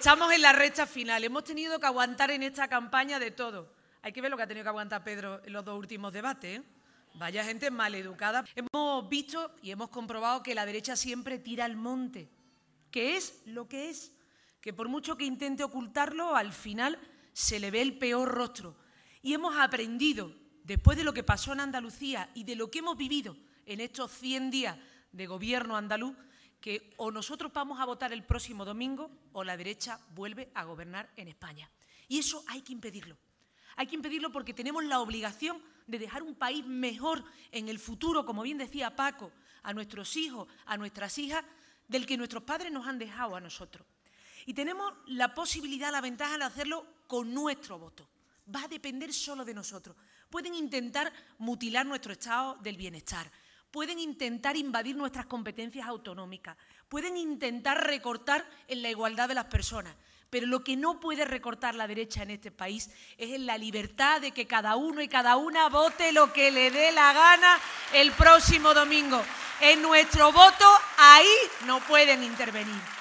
Estamos en la recta final. Hemos tenido que aguantar en esta campaña de todo. Hay que ver lo que ha tenido que aguantar Pedro en los dos últimos debates. ¿eh? Vaya gente maleducada. Hemos visto y hemos comprobado que la derecha siempre tira al monte, que es lo que es, que por mucho que intente ocultarlo, al final se le ve el peor rostro. Y hemos aprendido, después de lo que pasó en Andalucía y de lo que hemos vivido en estos 100 días de gobierno andaluz, que o nosotros vamos a votar el próximo domingo o la derecha vuelve a gobernar en España. Y eso hay que impedirlo. Hay que impedirlo porque tenemos la obligación de dejar un país mejor en el futuro, como bien decía Paco, a nuestros hijos, a nuestras hijas, del que nuestros padres nos han dejado a nosotros. Y tenemos la posibilidad, la ventaja de hacerlo con nuestro voto. Va a depender solo de nosotros. Pueden intentar mutilar nuestro estado del bienestar, pueden intentar invadir nuestras competencias autonómicas, pueden intentar recortar en la igualdad de las personas, pero lo que no puede recortar la derecha en este país es en la libertad de que cada uno y cada una vote lo que le dé la gana el próximo domingo. En nuestro voto ahí no pueden intervenir.